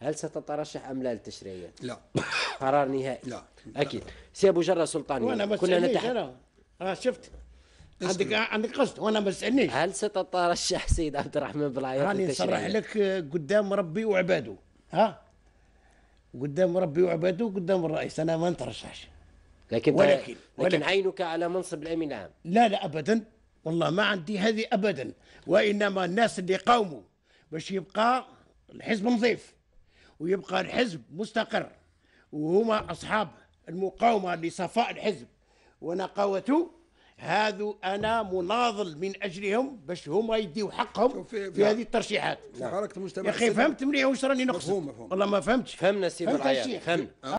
هل ستترشح ام لا للتشريعيات؟ لا قرار نهائي لا اكيد سي ابو جره سلطاني وانا كنا نتح... شفت عندك عندك قصد وانا ما تسالنيش هل ستترشح سيد عبد الرحمن بالعياط راني نصرح لك آه، قدام ربي وعباده ها قدام ربي وعباده قدام الرئيس انا ما نترشحش لكن ولكن, ولكن عينك على منصب الامين العام لا لا ابدا والله ما عندي هذه ابدا وانما الناس اللي قاوموا باش يبقى الحزب نظيف ويبقى الحزب مستقر وهما أصحاب المقاومة لصفاء الحزب ونقاوته هذو انا مناضل من اجلهم باش هما يديوا حقهم في, في هذه الترشيحات حركه المجتمع يا اخي فهمت مليح واش راني نقصد والله ما فهمتش فهمنا سي فهمت فهمنا